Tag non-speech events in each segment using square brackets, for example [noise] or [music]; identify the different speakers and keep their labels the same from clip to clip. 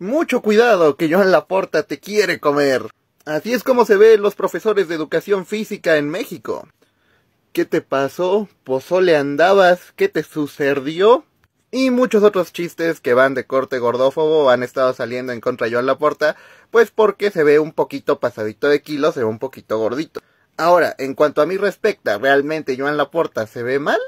Speaker 1: Mucho cuidado que Joan Laporta te quiere comer. Así es como se ven los profesores de educación física en México. ¿Qué te pasó? ¿Pozole andabas? ¿Qué te sucedió? Y muchos otros chistes que van de corte gordófobo han estado saliendo en contra de Joan Laporta, pues porque se ve un poquito pasadito de kilos, se ve un poquito gordito. Ahora, en cuanto a mí respecta, ¿realmente Joan Laporta se ve mal?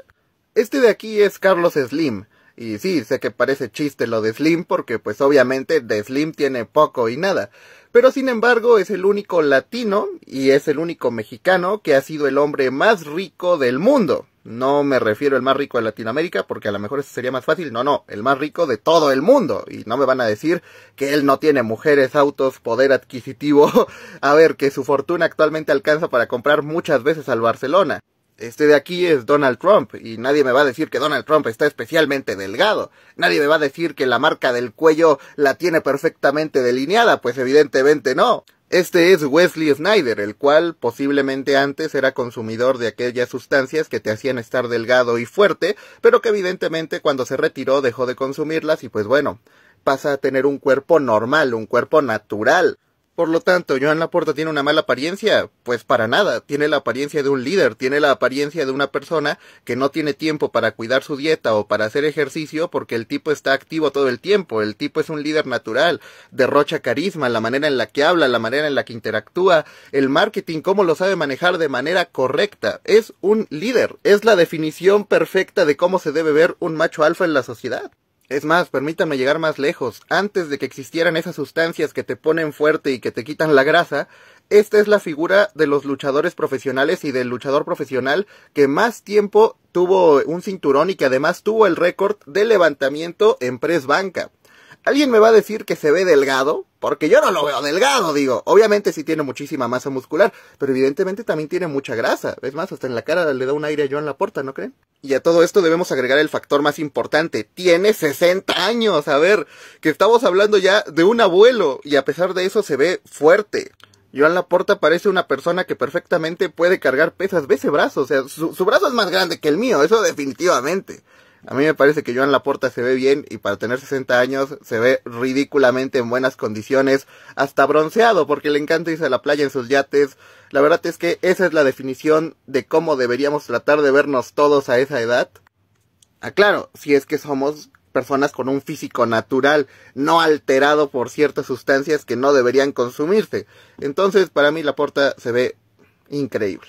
Speaker 1: Este de aquí es Carlos Slim, y sí, sé que parece chiste lo de Slim porque pues obviamente de Slim tiene poco y nada. Pero sin embargo es el único latino y es el único mexicano que ha sido el hombre más rico del mundo. No me refiero al más rico de Latinoamérica, porque a lo mejor eso sería más fácil. No, no, el más rico de todo el mundo. Y no me van a decir que él no tiene mujeres, autos, poder adquisitivo. [laughs] a ver, que su fortuna actualmente alcanza para comprar muchas veces al Barcelona este de aquí es Donald Trump y nadie me va a decir que Donald Trump está especialmente delgado. Nadie me va a decir que la marca del cuello la tiene perfectamente delineada, pues evidentemente no. Este es Wesley Snyder, el cual posiblemente antes era consumidor de aquellas sustancias que te hacían estar delgado y fuerte, pero que evidentemente cuando se retiró dejó de consumirlas y pues bueno, pasa a tener un cuerpo normal, un cuerpo natural. Por lo tanto, Joan Laporta tiene una mala apariencia, pues para nada, tiene la apariencia de un líder, tiene la apariencia de una persona que no tiene tiempo para cuidar su dieta o para hacer ejercicio porque el tipo está activo todo el tiempo, el tipo es un líder natural, derrocha carisma, la manera en la que habla, la manera en la que interactúa, el marketing, cómo lo sabe manejar de manera correcta, es un líder, es la definición perfecta de cómo se debe ver un macho alfa en la sociedad. Es más, permítanme llegar más lejos. Antes de que existieran esas sustancias que te ponen fuerte y que te quitan la grasa, esta es la figura de los luchadores profesionales y del luchador profesional que más tiempo tuvo un cinturón y que además tuvo el récord de levantamiento en press banca. ¿Alguien me va a decir que se ve delgado? Porque yo no lo veo delgado, digo. Obviamente sí tiene muchísima masa muscular, pero evidentemente también tiene mucha grasa. Es más, hasta en la cara le da un aire a la Laporta, ¿no creen? Y a todo esto debemos agregar el factor más importante. Tiene 60 años, a ver, que estamos hablando ya de un abuelo y a pesar de eso se ve fuerte. Joan Laporta parece una persona que perfectamente puede cargar pesas. Ve ese brazo, o sea, su, su brazo es más grande que el mío, eso definitivamente. A mí me parece que Joan Laporta se ve bien y para tener 60 años se ve ridículamente en buenas condiciones, hasta bronceado porque le encanta irse a la playa en sus yates. La verdad es que esa es la definición de cómo deberíamos tratar de vernos todos a esa edad. Aclaro, ah, si es que somos personas con un físico natural, no alterado por ciertas sustancias que no deberían consumirse. Entonces, para mí Laporta se ve increíble.